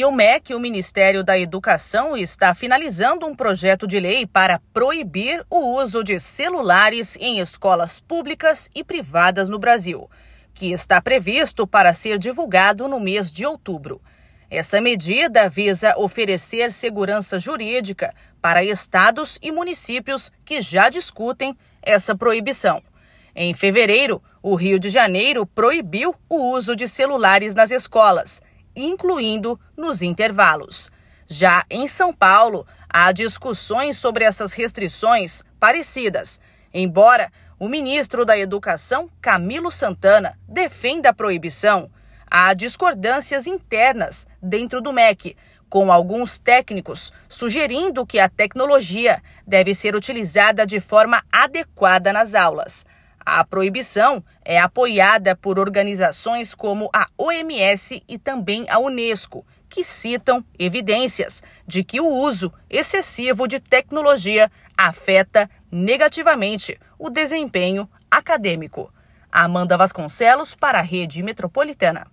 E o MEC, o Ministério da Educação, está finalizando um projeto de lei para proibir o uso de celulares em escolas públicas e privadas no Brasil, que está previsto para ser divulgado no mês de outubro. Essa medida visa oferecer segurança jurídica para estados e municípios que já discutem essa proibição. Em fevereiro, o Rio de Janeiro proibiu o uso de celulares nas escolas incluindo nos intervalos. Já em São Paulo, há discussões sobre essas restrições parecidas, embora o ministro da Educação, Camilo Santana, defenda a proibição. Há discordâncias internas dentro do MEC, com alguns técnicos sugerindo que a tecnologia deve ser utilizada de forma adequada nas aulas. A proibição é apoiada por organizações como a OMS e também a Unesco, que citam evidências de que o uso excessivo de tecnologia afeta negativamente o desempenho acadêmico. Amanda Vasconcelos, para a Rede Metropolitana.